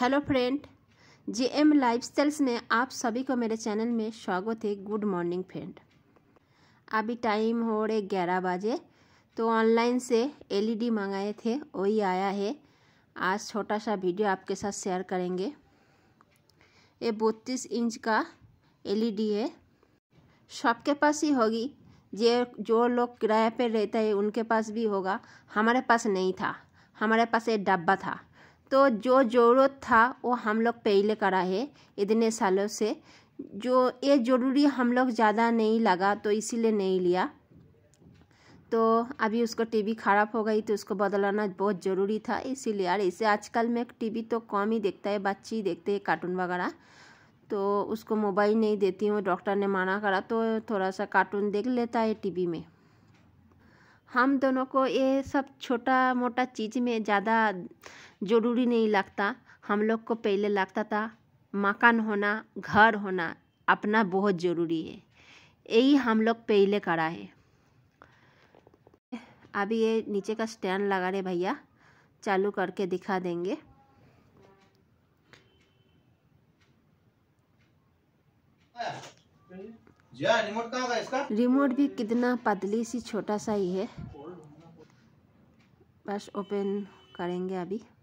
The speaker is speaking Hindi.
hello friend J M lifestyles में आप सभी को मेरे चैनल में स्वागत है गुड मॉर्निंग फ्रेंड अभी टाइम हो रहे ग्यारह बजे तो ऑनलाइन से एलईडी मंगाए थे वही आया है आज छोटा सा वीडियो आपके साथ शेयर करेंगे ये बत्तीस इंच का एलईडी है सबके पास ही होगी जे जो लोग किराए पर रहता है उनके पास भी होगा हमारे पास नहीं था हमारे पास एक डब्बा था तो जो ज़रूरत था वो हम लोग पहले करा है इतने सालों से जो ये ज़रूरी हम लोग ज़्यादा नहीं लगा तो इसीलिए नहीं लिया तो अभी उसको टीवी ख़राब हो गई तो उसको बदलाना बहुत ज़रूरी था इसीलिए यार इसे आजकल में टीवी तो कम ही देखता है बच्चे ही देखते हैं कार्टून वगैरह तो उसको मोबाइल नहीं देती हूँ डॉक्टर ने मना करा तो थोड़ा सा कार्टून देख लेता है टीवी में हम दोनों को ये सब छोटा मोटा चीज़ में ज़्यादा ज़रूरी नहीं लगता हम लोग को पहले लगता था मकान होना घर होना अपना बहुत ज़रूरी है यही हम लोग पहले करा है अभी ये नीचे का स्टैंड लगा रहे भैया चालू करके दिखा देंगे रिमोट कहाँ का इसका रिमोट भी कितना पतली सी छोटा सा ही है बस ओपन करेंगे अभी